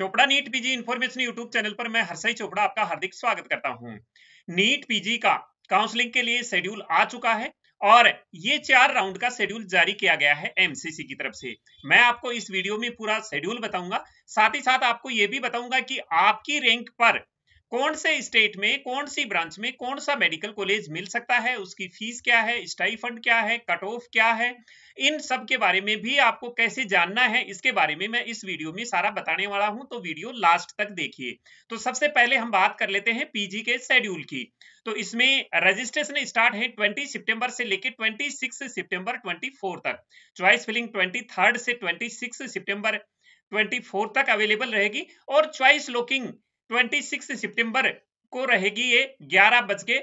Chopra NEET PG information YouTube channel पर मैं हरसई चोपड़ा आपका हार्दिक स्वागत करता हूं नीट पीजी का काउंसलिंग के लिए शेड्यूल आ चुका है और ये चार राउंड का शेड्यूल जारी किया गया है एमसीसी की तरफ से मैं आपको इस वीडियो में पूरा शेड्यूल बताऊंगा साथ ही साथ आपको ये भी बताऊंगा कि आपकी रैंक पर कौन से स्टेट में कौन सी ब्रांच में कौन सा मेडिकल कॉलेज मिल सकता है उसकी फीस क्या है स्टाई फंड क्या है कट ऑफ क्या है इन सब के बारे में भी आपको कैसे जानना है इसके बारे में मैं इस वीडियो में सारा बताने वाला हूं तो वीडियो लास्ट तक देखिए तो सबसे पहले हम बात कर लेते हैं पीजी के शेड्यूल की तो इसमें रजिस्ट्रेशन स्टार्ट है 20 सितंबर से लेकर 26 सितंबर 24 तक चॉइस फिलिंग 23 से 26 सितंबर 24 तक अवेलेबल रहेगी और चॉइस लुकिंग 26 सितंबर को रहेगी ये ग्यारह बज के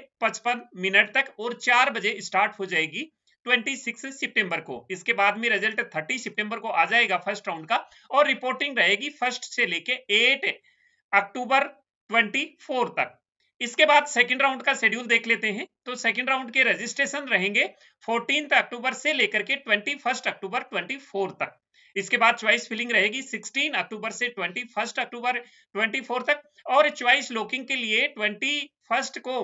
मिनट तक और चार बजे स्टार्ट हो जाएगी 26 सितंबर को इसके बाद में रिजल्ट 30 सितंबर को आ जाएगा फर्स्ट राउंड का और रिपोर्टिंग रहेगी फर्स्ट से लेके 8 अक्टूबर 24 तक इसके बाद सेकंड राउंड का शेड्यूल देख लेते हैं तो सेकंड राउंड के रजिस्ट्रेशन रहेंगे 14 अक्टूबर से लेकर के 21 अक्टूबर 24 तक इसके बाद च्वाइस फिलिंग रहेगी 16 अक्टूबर से 21 अक्टूबर 24 तक और च्वाइस लोकिंग के लिए 21 को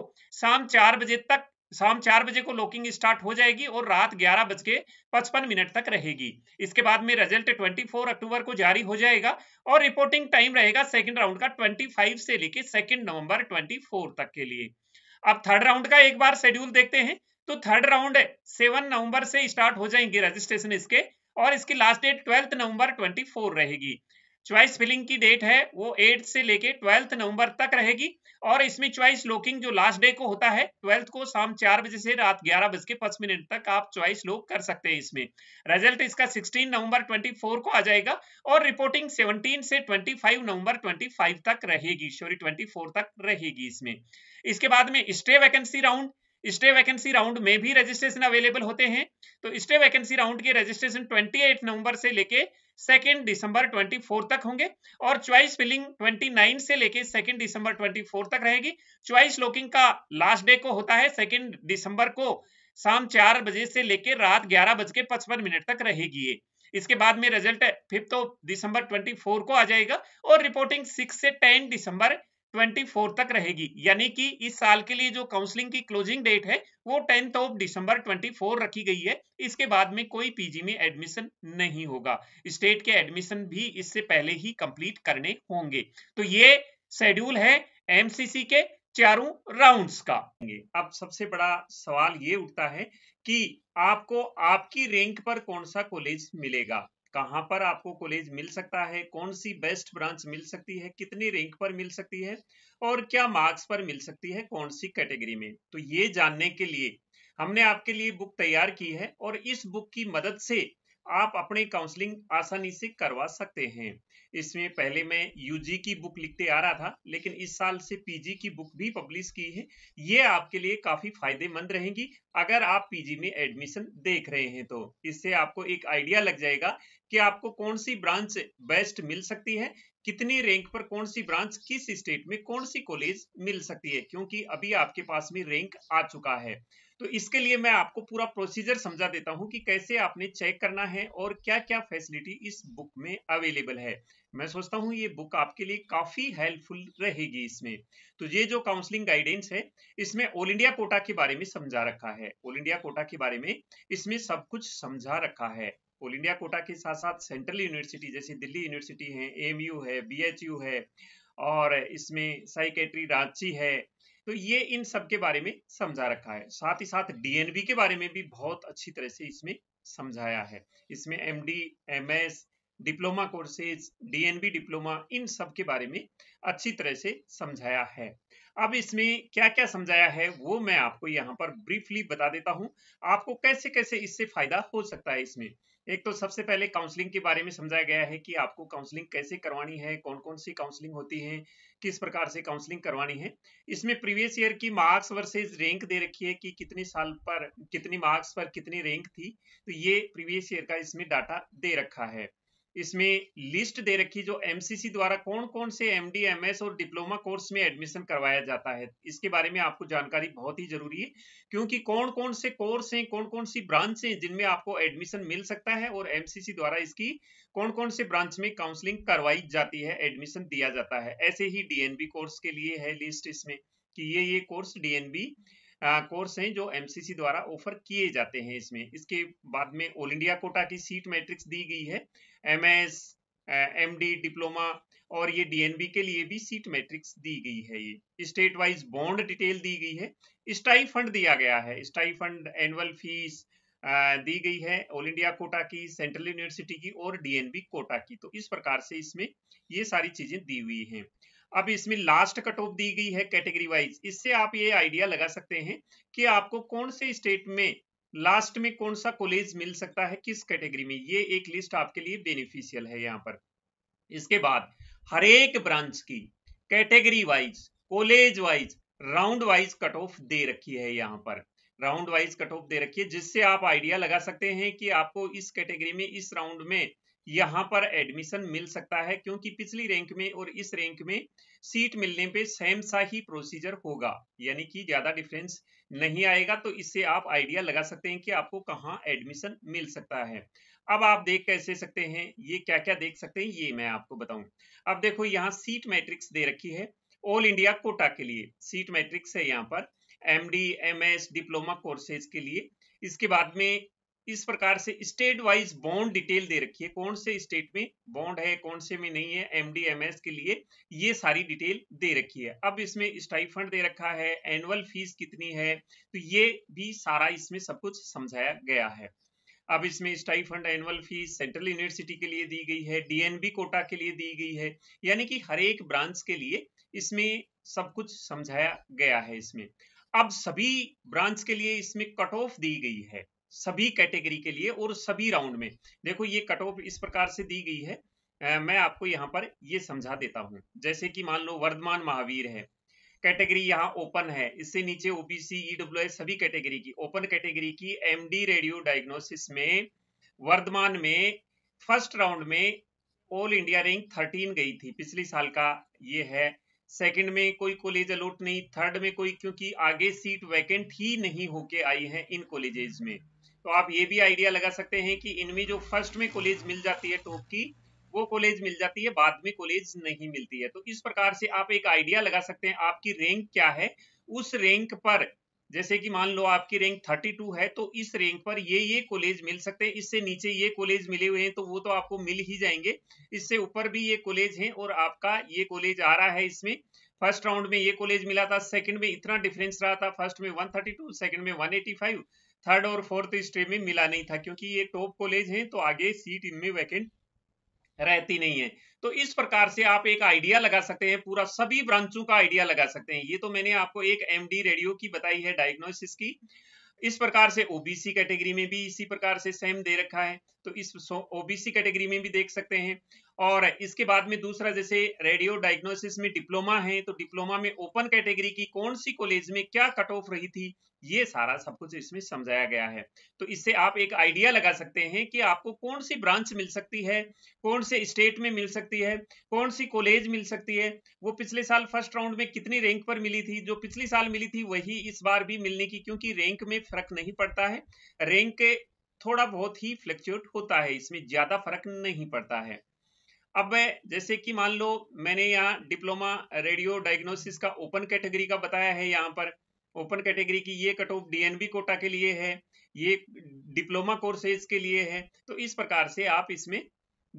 शाम चार बजे तक शाम चार बजे को लोकिंग स्टार्ट हो जाएगी और रात ग्यारह बज के पचपन मिनट तक रहेगी इसके बाद में रिजल्ट 24 अक्टूबर को जारी हो जाएगा और रिपोर्टिंग टाइम रहेगा सेकेंड राउंड का 25 से लेके सेकेंड नवंबर 24 तक के लिए अब थर्ड राउंड का एक बार शेड्यूल देखते हैं तो थर्ड राउंड सेवन नवंबर से स्टार्ट हो जाएंगे रजिस्ट्रेशन इसके और इसकी लास्ट डेट ट्वेल्थ नवंबर 24 रहेगी च्वाइस फिलिंग की डेट है वो एट्थ से लेके ट्वेल्थ नवंबर तक रहेगी और इसमें च्वाइस लोकिंग जो लास्ट डे को होता है ट्वेल्थ को शाम चार बजे से रात ग्यारह बज के पांच मिनट तक आप च्वाइस लोक कर सकते हैं इसमें रिजल्ट इसका 16 नवंबर 24 को आ जाएगा और रिपोर्टिंग 17 से 25 नवंबर 25 तक रहेगी सॉरी 24 तक रहेगी इसमें इसके बाद में stray vacancy round stray vacancy round में भी रजिस्ट्रेशन अवेलेबल होते हैं तो स्टे वैकेंसी राउंड के रजिस्ट्रेशन 28 नवंबर से लेके 2 दिसंबर 24 तक होंगे और च्वाइस फिलिंग 29 से लेके 2 दिसंबर 24 तक रहेगी च्वाइस लॉकिंग का लास्ट डे को होता है सेकेंड दिसंबर को शाम चार बजे से लेके रात ग्यारह बज के पचपन मिनट तक रहेगी इसके बाद में रिजल्ट फिफ्थ दिसंबर 24 को आ जाएगा और रिपोर्टिंग सिक्स से टेन दिसंबर 24 तक रहेगी यानी कि इस साल के लिए जो काउंसलिंग की क्लोजिंग डेट है वो टेंथ ऑफ दिसंबर 24 रखी गई है इसके बाद में कोई पीजी में एडमिशन नहीं होगा स्टेट के एडमिशन भी इससे पहले ही कंप्लीट करने होंगे तो ये शेड्यूल है एमसीसी के चारों राउंड्स का अब सबसे बड़ा सवाल ये उठता है कि आपको आपकी रैंक पर कौन सा कॉलेज मिलेगा कहां पर आपको कॉलेज मिल सकता है कौन सी बेस्ट ब्रांच मिल सकती है कितनी रैंक पर मिल सकती है और क्या मार्क्स पर मिल सकती है कौन सी कैटेगरी में तो ये जानने के लिए हमने आपके लिए बुक तैयार की है और इस बुक की मदद से आप अपनी काउंसलिंग आसानी से करवा सकते हैं इसमें पहले मैं यूजी की बुक लिखते आ रहा था लेकिन इस साल से पीजी की बुक भी पब्लिश की है ये आपके लिए काफी फायदेमंद रहेगी अगर आप पीजी में एडमिशन देख रहे हैं तो इससे आपको एक आइडिया लग जाएगा कि आपको कौन सी ब्रांच बेस्ट मिल सकती है कितनी रैंक पर कौन सी ब्रांच किस स्टेट में कौन सी कॉलेज मिल सकती है क्योंकि अभी आपके पास में रैंक आ चुका है तो इसके लिए मैं आपको पूरा प्रोसीजर समझा देता हूँ कि कैसे आपने चेक करना है और क्या क्या फैसिलिटी इस बुक में अवेलेबल है मैं सोचता हूँ ये बुक आपके लिए काफी हेल्पफुल रहेगी इसमें तो ये जो काउंसलिंग गाइडेंस है इसमें ऑल इंडिया कोटा के बारे में समझा रखा है ऑल इंडिया कोटा के बारे में इसमें सब कुछ समझा रखा है ऑल इंडिया कोटा के साथ साथ सेंट्रल यूनिवर्सिटी जैसे दिल्ली यूनिवर्सिटी है एम है बी है और इसमें साइकेट्री रांची है तो ये इन सब के बारे में समझा रखा है साथ ही साथ डीएनबी के बारे में भी बहुत अच्छी तरह से इसमें समझाया है इसमें M D diploma courses DNB diploma इन सब के बारे में अच्छी तरह से समझाया है अब इसमें क्या क्या समझाया है वो मैं आपको यहाँ पर ब्रीफली बता देता हूँ आपको कैसे कैसे इससे फायदा हो सकता है इसमें एक तो सबसे पहले काउंसलिंग के बारे में समझाया गया है कि आपको काउंसलिंग कैसे करवानी है कौन कौन सी काउंसलिंग होती है किस प्रकार से काउंसलिंग करवानी है इसमें प्रीवियस ईयर की मार्क्स वर्सेस रैंक दे रखी है कि कितने साल पर कितनी मार्क्स पर कितनी रैंक थी तो ये प्रीवियस ईयर का इसमें डाटा दे रखा है इसमें लिस्ट दे रखी जो एमसीसी द्वारा कौन कौन से एमडी एमएस और डिप्लोमा कोर्स में एडमिशन करवाया जाता है इसके बारे में आपको जानकारी बहुत ही जरूरी है क्योंकि कौन कौन से कोर्स हैं कौन कौन सी ब्रांच हैं जिनमें आपको एडमिशन मिल सकता है और एमसीसी द्वारा इसकी कौन कौन से ब्रांच में काउंसलिंग करवाई जाती है एडमिशन दिया जाता है ऐसे ही डीएनबी कोर्स के लिए है लिस्ट इसमें कि ये ये कोर्स डीएनबी कोर्स हैं जो एमसीसी द्वारा ऑफर किए जाते हैं इसमें इसके बाद में ऑल इंडिया कोटा की सीट मैट्रिक्स दी गई है एमएस एमडी डिप्लोमा और ये डीएनबी के लिए भी सीट मैट्रिक्स दी गई है ये स्टेट वाइज बॉन्ड डिटेल दी गई है स्टाई फंड दिया गया है स्टाई फंड एनुअल फीस दी गई है ऑल इंडिया कोटा की सेंट्रल यूनिवर्सिटी की और डीएनबी कोटा की तो इस प्रकार से इसमें ये सारी चीजें दी हुई हैं अब इसमें लास्ट कट ऑफ दी गई है कैटेगरी वाइज इससे आप ये आइडिया लगा सकते हैं कि आपको कौन से स्टेट में लास्ट में कौन सा कॉलेज मिल सकता है किस कैटेगरी में ये एक लिस्ट आपके लिए बेनिफिशियल है यहाँ पर इसके बाद हर एक ब्रांच की category wise college wise round wise cut off दे रखी है यहाँ पर राउंड वाइज कट ऑफ दे रखी है जिससे आप आइडिया लगा सकते हैं कि आपको इस कैटेगरी में इस राउंड में यहाँ पर एडमिशन मिल सकता है क्योंकि पिछली रैंक में और इस रैंक में सीट मिलने पे सेम सा ही प्रोसीजर होगा यानी कि ज़्यादा डिफरेंस नहीं आएगा तो इससे आप आइडिया लगा सकते हैं कि आपको कहाँ एडमिशन मिल सकता है अब आप देख कैसे सकते हैं ये क्या क्या देख सकते हैं ये मैं आपको बताऊं अब देखो यहाँ सीट मैट्रिक्स दे रखी है ऑल इंडिया कोटा के लिए सीट मैट्रिक्स है यहाँ पर M D M S diploma courses के लिए इसके बाद में इस प्रकार से स्टेट वाइज बॉन्ड डिटेल दे रखी है कौन से स्टेट में बॉन्ड है कौन से में नहीं है एम एस के लिए ये सारी डिटेल दे रखी है अब इसमें स्टाइफंड दे रखा है एनुअल फीस कितनी है तो ये भी सारा इसमें सब कुछ समझाया गया है अब इसमें stipend annual fees central university के लिए दी गई है डीएनबी कोटा के लिए दी गई है यानी कि हर एक ब्रांच के लिए इसमें सब कुछ समझाया गया है इसमें अब सभी ब्रांच के लिए इसमें कट ऑफ दी गई है सभी कैटेगरी के लिए और सभी राउंड में देखो ये कट ऑफ इस प्रकार से दी गई है मैं आपको यहाँ पर ये समझा देता हूँ जैसे कि मान लो वर्धमान महावीर है कैटेगरी यहाँ ओपन है इससे नीचे ओबीसी ईडब्ल्यू सभी कैटेगरी की ओपन कैटेगरी की एमडी रेडियो डायग्नोसिस में वर्धमान में फर्स्ट राउंड में ऑल इंडिया रैंक थर्टीन गई थी पिछले साल का ये है सेकंड में कोई कॉलेज अलोट नहीं थर्ड में कोई क्योंकि आगे सीट वैकेंट ही नहीं होके आई है इन कॉलेजेस में तो आप ये भी आइडिया लगा सकते हैं कि इनमें जो फर्स्ट में कॉलेज मिल जाती है टॉप की वो कॉलेज मिल जाती है बाद में कॉलेज नहीं मिलती है तो इस प्रकार से आप एक आइडिया लगा सकते हैं आपकी रैंक क्या है उस रैंक पर जैसे कि मान लो आपकी रैंक 32 है तो इस रैंक पर ये ये कॉलेज मिल सकते हैं इससे नीचे ये कॉलेज मिले हुए हैं तो वो तो आपको मिल ही जाएंगे इससे ऊपर भी ये कॉलेज हैं और आपका ये कॉलेज आ रहा है इसमें फर्स्ट राउंड में ये कॉलेज मिला था सेकंड में इतना डिफरेंस रहा था फर्स्ट में 132 सेकंड में 185 थर्ड और फोर्थ स्ट्रीम में मिला नहीं था क्योंकि ये टॉप कॉलेज है तो आगे सीट इनमें वैकेंट रहती नहीं है तो इस प्रकार से आप एक आइडिया लगा सकते हैं पूरा सभी ब्रांचों का आइडिया लगा सकते हैं ये तो मैंने आपको एक एमडी रेडियो की बताई है डायग्नोसिस की इस प्रकार से ओबीसी कैटेगरी में भी इसी प्रकार से सेम दे रखा है तो इस ओबीसी कैटेगरी में भी देख सकते हैं और इसके बाद में दूसरा जैसे रेडियो डायग्नोसिस में डिप्लोमा है तो डिप्लोमा में ओपन कैटेगरी की कौन सी कॉलेज में क्या कट ऑफ रही थी ये सारा सब कुछ इसमें समझाया गया है तो इससे आप एक आइडिया लगा सकते हैं कि आपको कौन सी ब्रांच मिल सकती है कौन से स्टेट में मिल सकती है कौन सी कॉलेज मिल सकती है वो पिछले साल फर्स्ट राउंड में कितनी रैंक पर मिली थी जो पिछले साल मिली थी वही इस बार भी मिलने की क्योंकि रैंक में फर्क नहीं पड़ता है रैंक थोड़ा बहुत ही फ्लक्चुएट होता है इसमें ज्यादा फर्क नहीं पड़ता है अब जैसे कि मान लो मैंने यहाँ डिप्लोमा रेडियो डायग्नोसिस का ओपन कैटेगरी का बताया है यहाँ पर ओपन कैटेगरी की ये कट ऑफ डीएनबी कोटा के लिए है ये डिप्लोमा कोर्सेज के लिए है तो इस प्रकार से आप इसमें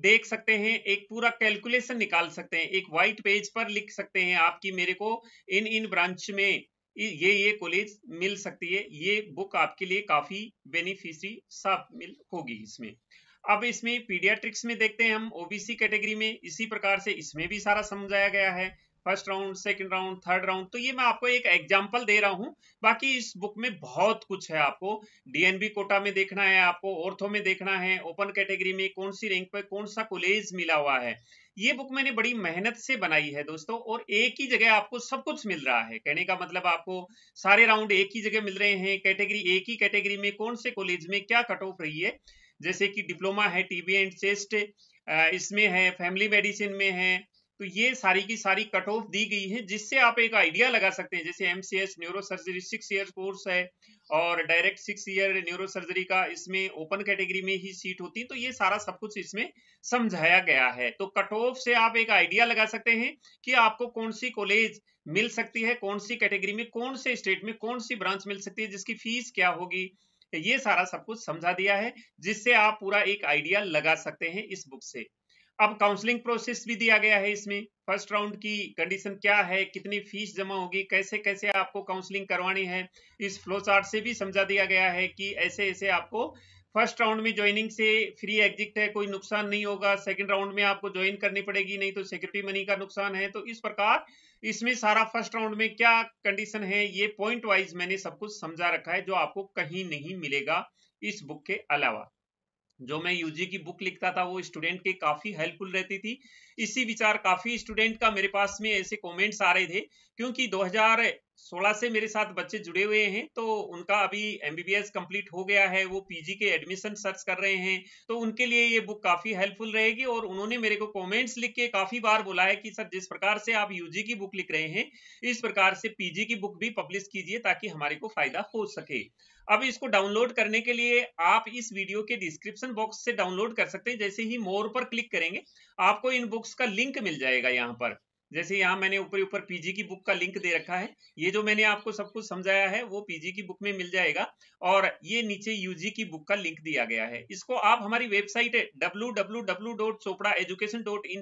देख सकते हैं एक पूरा कैलकुलेशन निकाल सकते हैं एक व्हाइट पेज पर लिख सकते हैं आपकी मेरे को इन इन ब्रांच में ये ये कॉलेज मिल सकती है ये बुक आपके लिए काफी बेनिफिशी साफ मिल होगी इसमें अब इसमें पीडियाट्रिक्स में देखते हैं हम ओबीसी कैटेगरी में इसी प्रकार से इसमें भी सारा समझाया गया है first round second round third round तो ये मैं आपको एक एग्जांपल दे रहा हूँ बाकी इस बुक में बहुत कुछ है आपको डीएनबी कोटा में देखना है आपको ऑर्थो में देखना है ओपन कैटेगरी में कौन सी रैंक पर कौन सा कॉलेज मिला हुआ है ये बुक मैंने बड़ी मेहनत से बनाई है दोस्तों और एक ही जगह आपको सब कुछ मिल रहा है कहने का मतलब आपको सारे राउंड एक ही जगह मिल रहे हैं कैटेगरी एक ही कैटेगरी में कौन से कॉलेज में क्या कट ऑफ रही है जैसे कि डिप्लोमा है टीबी एंड चेस्ट इसमें है फैमिली मेडिसिन में है तो ये सारी की सारी कट ऑफ दी गई है जिससे आप एक आइडिया लगा सकते हैं जैसे M C S neuro surgery six year course है और direct six year neuro surgery का इसमें ओपन कैटेगरी में ही सीट होती है तो ये सारा सब कुछ इसमें समझाया गया है तो कट ऑफ से आप एक आइडिया लगा सकते हैं कि आपको कौन सी कॉलेज मिल सकती है कौन सी कैटेगरी में कौन से स्टेट में कौन सी ब्रांच मिल सकती है जिसकी फीस क्या होगी तो ये सारा सब कुछ समझा दिया है जिससे आप पूरा एक आइडिया लगा सकते हैं इस बुक से अब काउंसलिंग प्रोसेस भी दिया गया है इसमें फर्स्ट राउंड की कंडीशन क्या है कितनी फीस जमा होगी कैसे कैसे आपको काउंसलिंग करवानी है इस फ्लो चार्ट से भी समझा दिया गया है कि ऐसे ऐसे आपको फर्स्ट राउंड में ज्वाइनिंग से फ्री एग्जिट है कोई नुकसान नहीं होगा सेकंड राउंड में आपको ज्वाइन करनी पड़ेगी नहीं तो सिक्योरिटी मनी का नुकसान है तो इस प्रकार इसमें सारा फर्स्ट राउंड में क्या कंडीशन है ये पॉइंट वाइज मैंने सब कुछ समझा रखा है जो आपको कहीं नहीं मिलेगा इस बुक के अलावा जो मैं यूजी की बुक लिखता था वो स्टूडेंट के काफी हेल्पफुल रहती थी इसी विचार काफी स्टूडेंट का मेरे पास में ऐसे कमेंट्स आ रहे थे क्योंकि सोलह से मेरे साथ बच्चे जुड़े हुए हैं तो उनका अभी एमबीबीएस कंप्लीट हो गया है वो पीजी के एडमिशन सर्च कर रहे हैं तो उनके लिए ये बुक काफी हेल्पफुल रहेगी और उन्होंने मेरे को कमेंट्स लिख के काफी बार बोला है कि सर जिस प्रकार से आप यूजी की बुक लिख रहे हैं इस प्रकार से पीजी की बुक भी पब्लिश कीजिए ताकि हमारे को फायदा हो सके अब इसको डाउनलोड करने के लिए आप इस वीडियो के डिस्क्रिप्शन बॉक्स से डाउनलोड कर सकते हैं जैसे ही मोर पर क्लिक करेंगे आपको इन बुक्स का लिंक मिल जाएगा यहाँ पर जैसे यहाँ मैंने ऊपर ऊपर पीजी की बुक का लिंक दे रखा है ये जो मैंने आपको सब कुछ समझाया है वो पीजी की बुक में मिल जाएगा और ये नीचे यूजी की बुक का लिंक दिया गया है इसको आप हमारी वेबसाइट है डब्ल्यू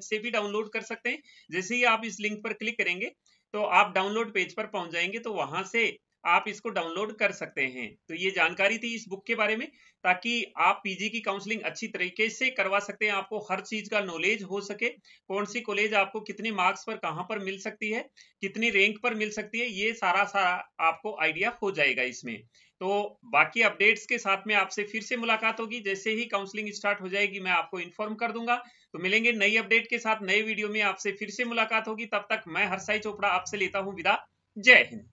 से भी डाउनलोड कर सकते हैं जैसे ही आप इस लिंक पर क्लिक करेंगे तो आप डाउनलोड पेज पर पहुंच जाएंगे तो वहां से आप इसको डाउनलोड कर सकते हैं तो ये जानकारी थी इस बुक के बारे में ताकि आप पीजी की काउंसलिंग अच्छी तरीके से करवा सकते हैं आपको हर चीज का नॉलेज हो सके कौन सी कॉलेज आपको कितने मार्क्स पर कहां पर मिल सकती है कितनी रैंक पर मिल सकती है ये सारा सारा आपको आइडिया हो जाएगा इसमें तो बाकी अपडेट्स के साथ में आपसे फिर से मुलाकात होगी जैसे ही काउंसलिंग स्टार्ट हो जाएगी मैं आपको इन्फॉर्म कर दूंगा तो मिलेंगे नई अपडेट के साथ नए वीडियो में आपसे फिर से मुलाकात होगी तब तक मैं हरसाई चोपड़ा आपसे लेता हूँ विदा जय हिंद